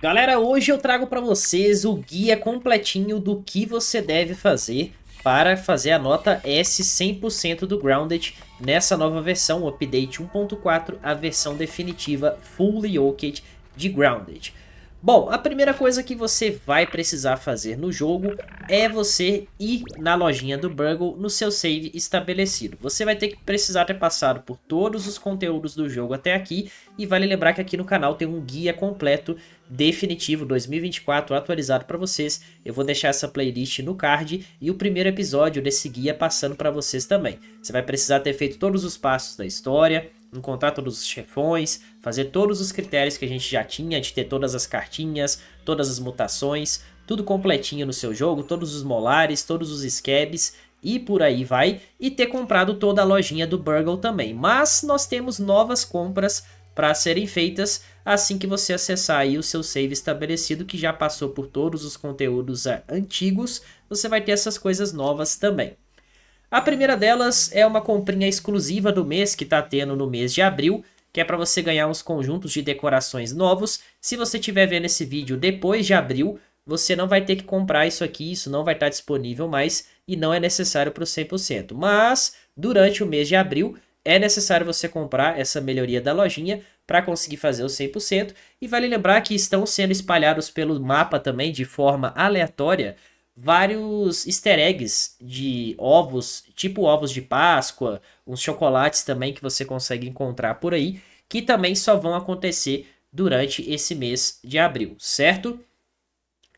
Galera, hoje eu trago para vocês o guia completinho do que você deve fazer para fazer a nota S 100% do Grounded nessa nova versão, o update 1.4, a versão definitiva Full Yoked de Grounded. Bom, a primeira coisa que você vai precisar fazer no jogo é você ir na lojinha do Burgle no seu save estabelecido. Você vai ter que precisar ter passado por todos os conteúdos do jogo até aqui e vale lembrar que aqui no canal tem um guia completo definitivo 2024 atualizado para vocês. Eu vou deixar essa playlist no card e o primeiro episódio desse guia passando para vocês também. Você vai precisar ter feito todos os passos da história, encontrar todos os chefões, fazer todos os critérios que a gente já tinha, de ter todas as cartinhas, todas as mutações, tudo completinho no seu jogo, todos os molares, todos os scabs e por aí vai, e ter comprado toda a lojinha do Burgle também. Mas nós temos novas compras para serem feitas assim que você acessar aí o seu save estabelecido que já passou por todos os conteúdos eh, antigos, você vai ter essas coisas novas também. A primeira delas é uma comprinha exclusiva do mês que está tendo no mês de abril, que é para você ganhar uns conjuntos de decorações novos. Se você estiver vendo esse vídeo depois de abril, você não vai ter que comprar isso aqui, isso não vai estar tá disponível mais e não é necessário para o 100%. Mas, durante o mês de abril, é necessário você comprar essa melhoria da lojinha para conseguir fazer o 100%. E vale lembrar que estão sendo espalhados pelo mapa também de forma aleatória vários easter eggs de ovos, tipo ovos de Páscoa, uns chocolates também que você consegue encontrar por aí, que também só vão acontecer durante esse mês de abril, certo?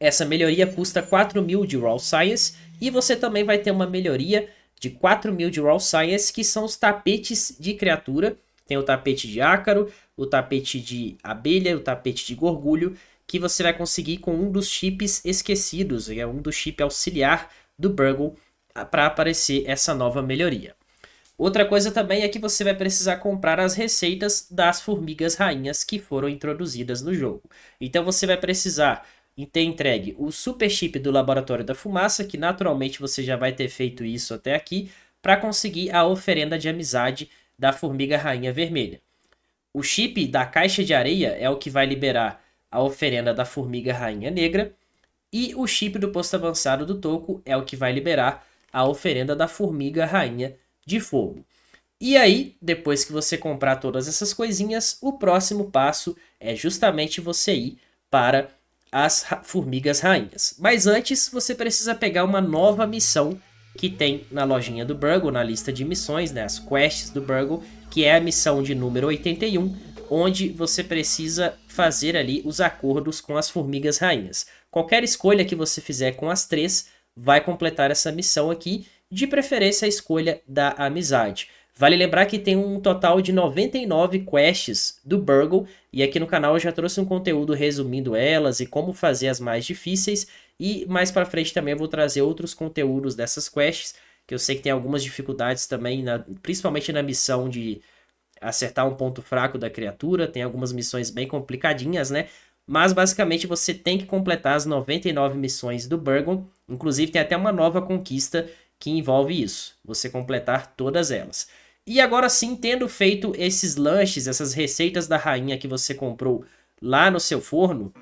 Essa melhoria custa 4 mil de Raw Science e você também vai ter uma melhoria de 4 mil de Raw Science, que são os tapetes de criatura. Tem o tapete de ácaro, o tapete de abelha, o tapete de gorgulho que você vai conseguir com um dos chips esquecidos, é um do chip auxiliar do Burgle ah, para aparecer essa nova melhoria. Outra coisa também é que você vai precisar comprar as receitas das formigas rainhas que foram introduzidas no jogo. Então você vai precisar ter entregue o super chip do Laboratório da Fumaça, que naturalmente você já vai ter feito isso até aqui, para conseguir a oferenda de amizade da formiga rainha vermelha. O chip da caixa de areia é o que vai liberar a oferenda da formiga rainha negra, e o chip do posto avançado do toco é o que vai liberar a oferenda da formiga rainha de fogo. E aí, depois que você comprar todas essas coisinhas, o próximo passo é justamente você ir para as formigas rainhas. Mas antes, você precisa pegar uma nova missão que tem na lojinha do Burgle, na lista de missões, né, as quests do Burgle, que é a missão de número 81, onde você precisa fazer ali os acordos com as formigas rainhas. Qualquer escolha que você fizer com as três vai completar essa missão aqui, de preferência a escolha da amizade. Vale lembrar que tem um total de 99 quests do Burgle, e aqui no canal eu já trouxe um conteúdo resumindo elas e como fazer as mais difíceis, e mais para frente também eu vou trazer outros conteúdos dessas quests, que eu sei que tem algumas dificuldades também, na, principalmente na missão de acertar um ponto fraco da criatura, tem algumas missões bem complicadinhas, né? Mas basicamente você tem que completar as 99 missões do Burgon, inclusive tem até uma nova conquista que envolve isso, você completar todas elas. E agora sim, tendo feito esses lanches, essas receitas da rainha que você comprou lá no seu forno,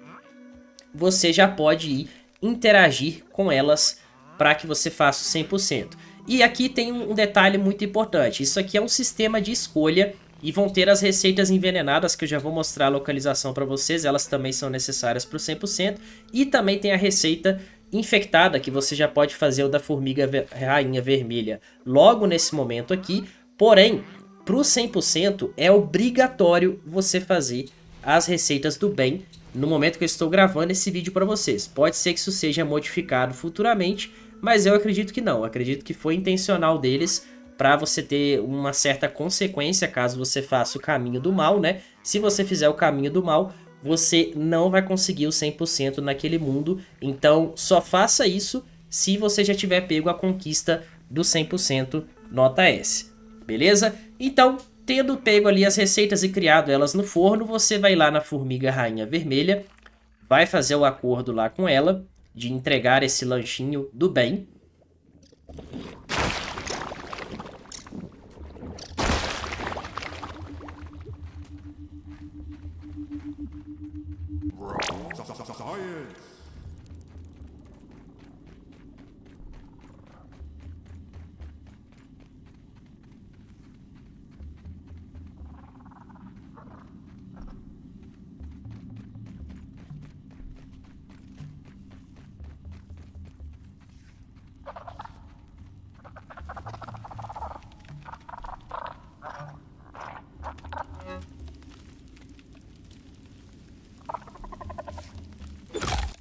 você já pode ir interagir com elas para que você faça o 100%. E aqui tem um detalhe muito importante, isso aqui é um sistema de escolha e vão ter as receitas envenenadas, que eu já vou mostrar a localização para vocês. Elas também são necessárias para o 100%. E também tem a receita infectada, que você já pode fazer o da formiga ver rainha vermelha logo nesse momento aqui. Porém, para o 100% é obrigatório você fazer as receitas do bem no momento que eu estou gravando esse vídeo para vocês. Pode ser que isso seja modificado futuramente, mas eu acredito que não. Eu acredito que foi intencional deles para você ter uma certa consequência caso você faça o caminho do mal, né? Se você fizer o caminho do mal, você não vai conseguir o 100% naquele mundo. Então, só faça isso se você já tiver pego a conquista do 100% nota S. Beleza? Então, tendo pego ali as receitas e criado elas no forno, você vai lá na formiga rainha vermelha, vai fazer o acordo lá com ela de entregar esse lanchinho do bem.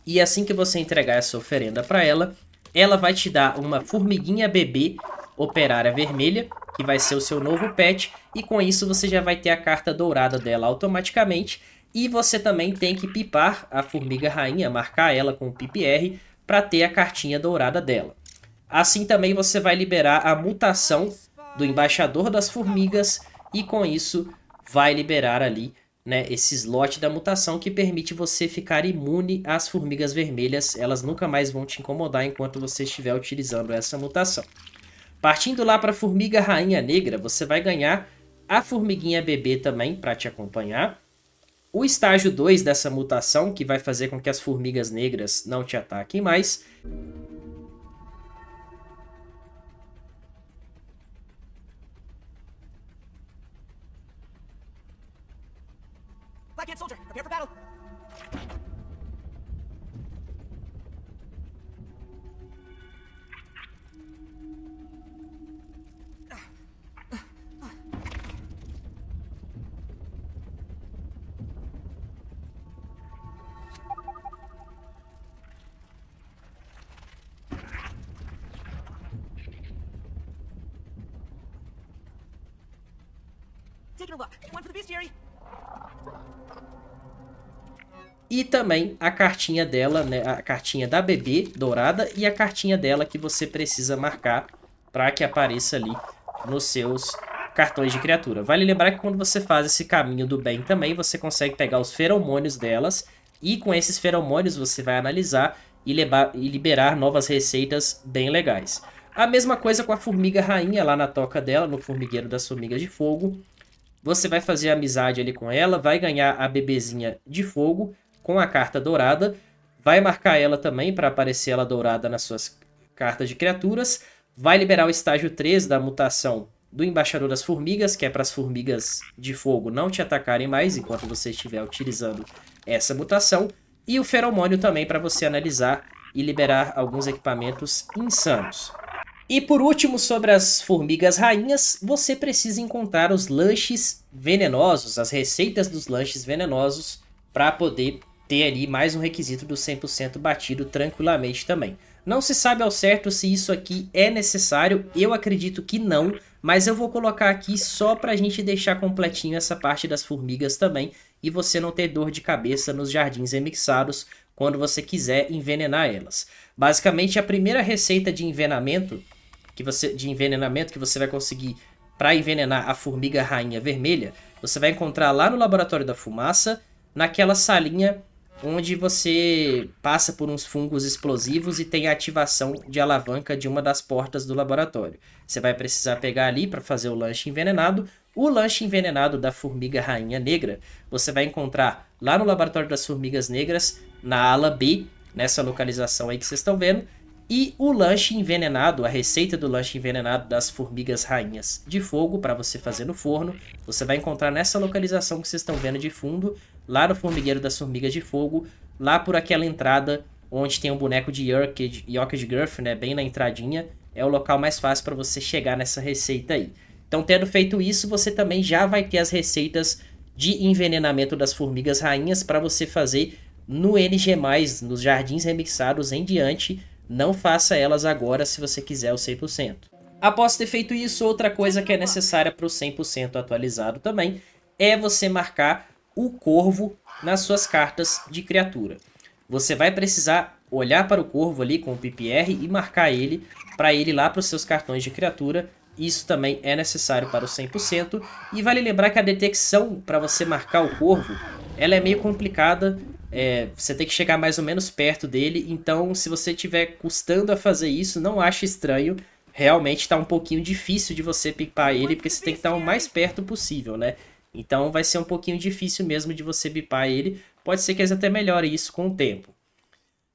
E assim que você entregar essa oferenda para ela, ela vai te dar uma formiguinha bebê operária vermelha, que vai ser o seu novo pet, e com isso você já vai ter a carta dourada dela automaticamente. E você também tem que pipar a formiga rainha, marcar ela com o PPR, para ter a cartinha dourada dela. Assim também você vai liberar a mutação do embaixador das formigas, e com isso vai liberar ali né, esse slot da mutação que permite você ficar imune às formigas vermelhas. Elas nunca mais vão te incomodar enquanto você estiver utilizando essa mutação. Partindo lá para a formiga rainha negra, você vai ganhar a formiguinha bebê também para te acompanhar. O estágio 2 dessa mutação, que vai fazer com que as formigas negras não te ataquem mais. Afghan soldier. Prepare for battle. Taking a look. One for the beast, Jerry. E também a cartinha dela, né, a cartinha da bebê dourada e a cartinha dela que você precisa marcar para que apareça ali nos seus cartões de criatura. Vale lembrar que quando você faz esse caminho do bem também, você consegue pegar os feromônios delas e com esses feromônios você vai analisar e, levar, e liberar novas receitas bem legais. A mesma coisa com a formiga rainha lá na toca dela, no formigueiro das formigas de fogo. Você vai fazer amizade ali com ela, vai ganhar a bebezinha de fogo, com a carta dourada. Vai marcar ela também para aparecer ela dourada nas suas cartas de criaturas. Vai liberar o estágio 3 da mutação do Embaixador das Formigas, que é para as formigas de fogo não te atacarem mais enquanto você estiver utilizando essa mutação. E o feromônio também para você analisar e liberar alguns equipamentos insanos. E por último, sobre as formigas rainhas, você precisa encontrar os lanches venenosos, as receitas dos lanches venenosos, para poder ter ali mais um requisito do 100% batido tranquilamente também. Não se sabe ao certo se isso aqui é necessário, eu acredito que não, mas eu vou colocar aqui só para a gente deixar completinho essa parte das formigas também e você não ter dor de cabeça nos jardins emixados quando você quiser envenenar elas. Basicamente, a primeira receita de envenenamento que você, de envenenamento que você vai conseguir para envenenar a formiga rainha vermelha, você vai encontrar lá no laboratório da fumaça, naquela salinha onde você passa por uns fungos explosivos e tem a ativação de alavanca de uma das portas do laboratório. Você vai precisar pegar ali para fazer o lanche envenenado. O lanche envenenado da formiga rainha negra você vai encontrar lá no laboratório das formigas negras, na ala B, nessa localização aí que vocês estão vendo. E o lanche envenenado, a receita do lanche envenenado das formigas rainhas de fogo para você fazer no forno, você vai encontrar nessa localização que vocês estão vendo de fundo, lá no Formigueiro das Formigas de Fogo, lá por aquela entrada onde tem um boneco de York, Yorkid Girth, né, bem na entradinha, é o local mais fácil para você chegar nessa receita aí. Então, tendo feito isso, você também já vai ter as receitas de envenenamento das formigas rainhas para você fazer no NG+, nos jardins remixados em diante. Não faça elas agora se você quiser o 100%. Após ter feito isso, outra coisa que é necessária para o 100% atualizado também é você marcar o corvo nas suas cartas de criatura. Você vai precisar olhar para o corvo ali com o PPR e marcar ele para ele ir lá para os seus cartões de criatura. Isso também é necessário para o 100%. E vale lembrar que a detecção para você marcar o corvo ela é meio complicada. É, você tem que chegar mais ou menos perto dele. Então, se você estiver custando a fazer isso, não ache estranho. Realmente está um pouquinho difícil de você pipar ele, porque você tem que estar tá o mais perto possível, né? Então vai ser um pouquinho difícil mesmo de você bipar ele. Pode ser que eles até melhorem isso com o tempo.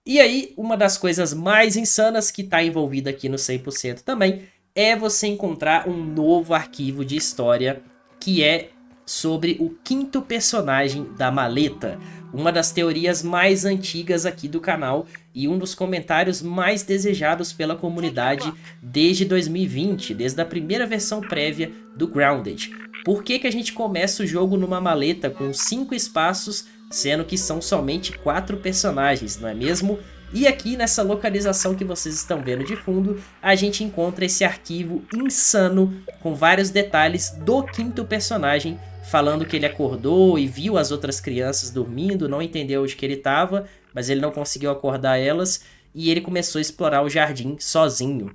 E aí, uma das coisas mais insanas que está envolvida aqui no 100% também é você encontrar um novo arquivo de história que é sobre o quinto personagem da maleta, uma das teorias mais antigas aqui do canal e um dos comentários mais desejados pela comunidade desde 2020, desde a primeira versão prévia do Grounded. Por que, que a gente começa o jogo numa maleta com cinco espaços, sendo que são somente quatro personagens, não é mesmo? E aqui nessa localização que vocês estão vendo de fundo, a gente encontra esse arquivo insano com vários detalhes do quinto personagem, falando que ele acordou e viu as outras crianças dormindo, não entendeu onde que ele estava, mas ele não conseguiu acordar elas, e ele começou a explorar o jardim sozinho.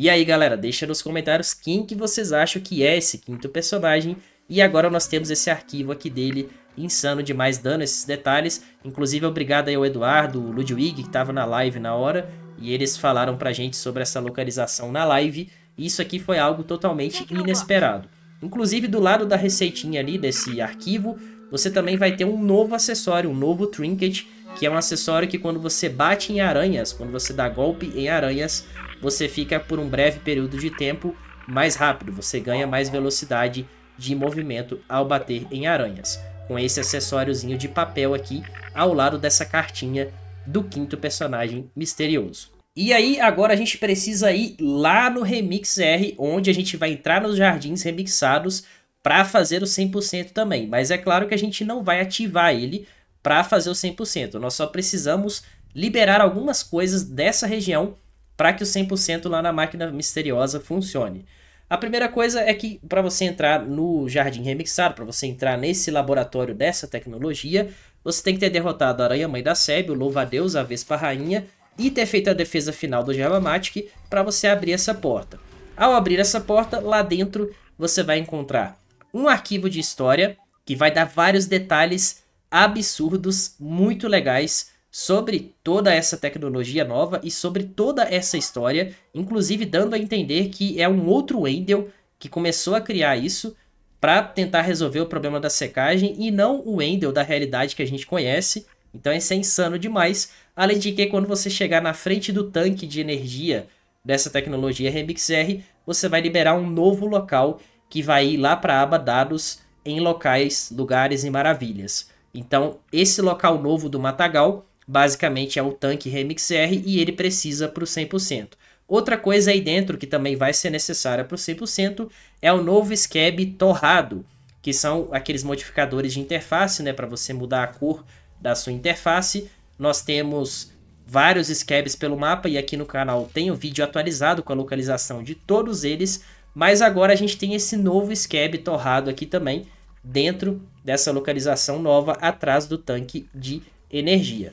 E aí, galera, deixa nos comentários quem que vocês acham que é esse quinto personagem. E agora nós temos esse arquivo aqui dele, insano demais, dando esses detalhes. Inclusive, obrigado aí ao Eduardo, o Ludwig, que estava na live na hora. E eles falaram pra gente sobre essa localização na live. isso aqui foi algo totalmente inesperado. Inclusive, do lado da receitinha ali desse arquivo, você também vai ter um novo acessório, um novo trinket, que é um acessório que quando você bate em aranhas, quando você dá golpe em aranhas, você fica por um breve período de tempo mais rápido, você ganha mais velocidade de movimento ao bater em aranhas, com esse acessóriozinho de papel aqui ao lado dessa cartinha do quinto personagem misterioso. E aí, agora a gente precisa ir lá no Remix R, onde a gente vai entrar nos jardins remixados para fazer o 100% também. Mas é claro que a gente não vai ativar ele, para fazer o 100%. Nós só precisamos liberar algumas coisas dessa região para que o 100% lá na máquina misteriosa funcione. A primeira coisa é que para você entrar no Jardim Remixado, para você entrar nesse laboratório dessa tecnologia, você tem que ter derrotado a Aranha-Mãe da Sebe, o Louva-Deus, a Vespa Rainha e ter feito a defesa final do Javamatic para você abrir essa porta. Ao abrir essa porta, lá dentro você vai encontrar um arquivo de história que vai dar vários detalhes absurdos, muito legais sobre toda essa tecnologia nova e sobre toda essa história, inclusive dando a entender que é um outro Wendel que começou a criar isso para tentar resolver o problema da secagem e não o Wendel da realidade que a gente conhece. Então isso é insano demais. Além de que quando você chegar na frente do tanque de energia dessa tecnologia Remix R, você vai liberar um novo local que vai ir lá para a aba dados em locais, lugares e maravilhas. Então, esse local novo do Matagal, basicamente é o tanque Remix R e ele precisa para o 100%. Outra coisa aí dentro que também vai ser necessária para o 100% é o novo Scab torrado, que são aqueles modificadores de interface, né, para você mudar a cor da sua interface. Nós temos vários scabs pelo mapa e aqui no canal tem o um vídeo atualizado com a localização de todos eles, mas agora a gente tem esse novo scab torrado aqui também, dentro dessa localização nova atrás do tanque de energia.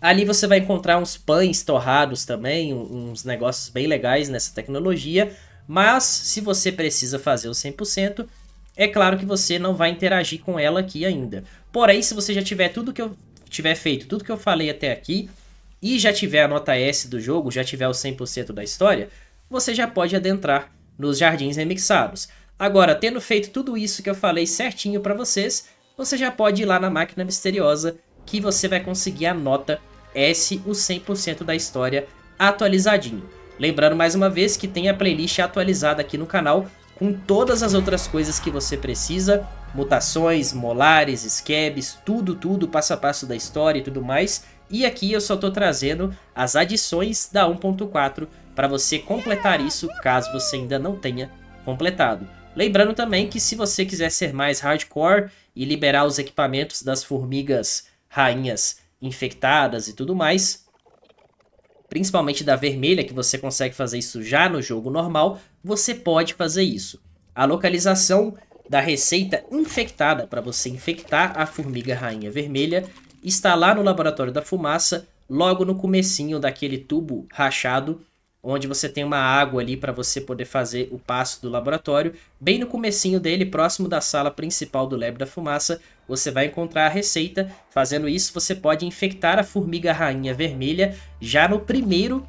Ali você vai encontrar uns pães torrados também, uns negócios bem legais nessa tecnologia, mas se você precisa fazer o 100%, é claro que você não vai interagir com ela aqui ainda. Porém, se você já tiver tudo que eu tiver feito, tudo que eu falei até aqui, e já tiver a nota S do jogo, já tiver o 100% da história, você já pode adentrar nos jardins remixados. Agora, tendo feito tudo isso que eu falei certinho para vocês, você já pode ir lá na máquina misteriosa que você vai conseguir a nota S, o 100% da história, atualizadinho. Lembrando mais uma vez que tem a playlist atualizada aqui no canal com todas as outras coisas que você precisa, mutações, molares, scabs, tudo, tudo, passo a passo da história e tudo mais. E aqui eu só estou trazendo as adições da 1.4 para você completar isso caso você ainda não tenha completado. Lembrando também que se você quiser ser mais hardcore e liberar os equipamentos das formigas rainhas infectadas e tudo mais, principalmente da vermelha, que você consegue fazer isso já no jogo normal, você pode fazer isso. A localização da receita infectada para você infectar a formiga rainha vermelha está lá no laboratório da fumaça, logo no comecinho daquele tubo rachado onde você tem uma água ali para você poder fazer o passo do laboratório. Bem no comecinho dele, próximo da sala principal do Lab da Fumaça, você vai encontrar a receita. Fazendo isso, você pode infectar a formiga rainha vermelha já no primeiro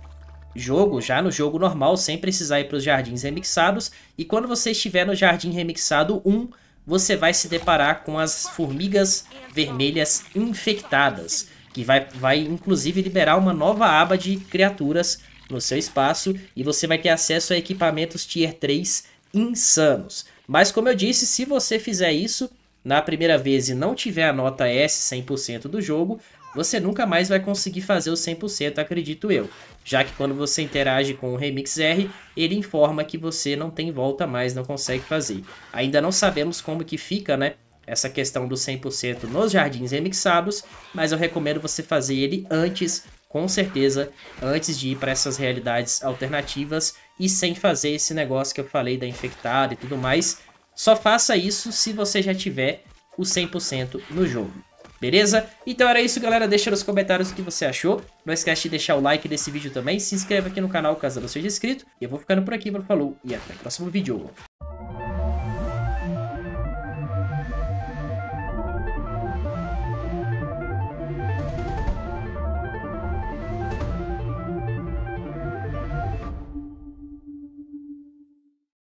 jogo, já no jogo normal, sem precisar ir para os jardins remixados. E quando você estiver no jardim remixado 1, você vai se deparar com as formigas vermelhas infectadas, que vai, vai inclusive liberar uma nova aba de criaturas no seu espaço e você vai ter acesso a equipamentos Tier 3 insanos. Mas como eu disse, se você fizer isso na primeira vez e não tiver a nota S 100% do jogo, você nunca mais vai conseguir fazer o 100%, acredito eu. Já que quando você interage com o Remix R, ele informa que você não tem volta mais, não consegue fazer. Ainda não sabemos como que fica, né? Essa questão do 100% nos jardins remixados, mas eu recomendo você fazer ele antes com certeza, antes de ir para essas realidades alternativas e sem fazer esse negócio que eu falei da infectada e tudo mais. Só faça isso se você já tiver o 100% no jogo. Beleza? Então era isso, galera. Deixa nos comentários o que você achou. Não esquece de deixar o like desse vídeo também. Se inscreva aqui no canal caso não seja inscrito. E eu vou ficando por aqui. Falou e até o próximo vídeo.